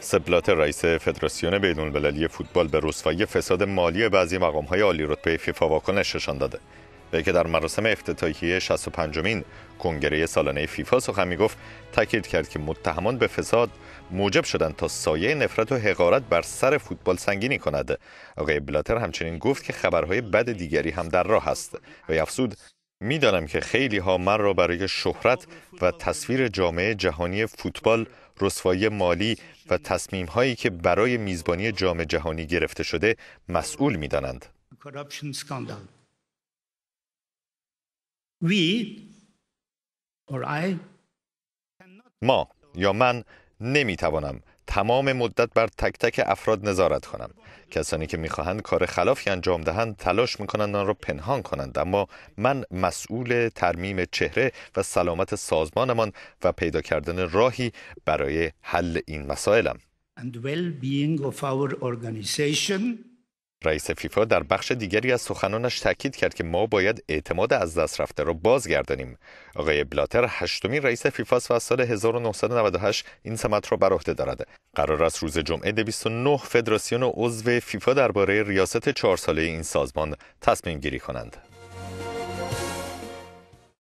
سبلات رئیس فدراسیون بین المللی فوتبال به رسوایی فساد مالی بعضی مقام های عالی رتبه فیفا واکنش نشان داده وی که در مراسم افتتاحیه 65 مین کنگره سالانه فیفا سخن گفت تاکید کرد که متهمان به فساد موجب شدن تا سایه نفرت و حقارت بر سر فوتبال سنگینی کند آقای بلاتر همچنین گفت که خبرهای بد دیگری هم در راه است و افزود میدانم که خیلی ها من را برای شهرت و تصویر جامعه جهانی فوتبال رسوایی مالی و تصمیم هایی که برای میزبانی جام جهانی گرفته شده مسئول می ما یا من نمی تمام مدت بر تک تک افراد نظارت کنم کسانی که میخواهند کار خلافی انجام دهند تلاش میکنند آن را پنهان کنند اما من مسئول ترمیم چهره و سلامت سازمانمان و پیدا کردن راهی برای حل این مسائلم and well رئیس فیفا در بخش دیگری از سخنانش تاکید کرد که ما باید اعتماد از دست رفته را بازگردانیم آقای بلاتر هشتمین رئیس فیفا است و از سال 1998 این سمت را بر عهده دارد قرار است روز جمعه 29 فدراسیون عضو فیفا درباره ریاست چهار ساله این سازمان تصمیم گیری کنند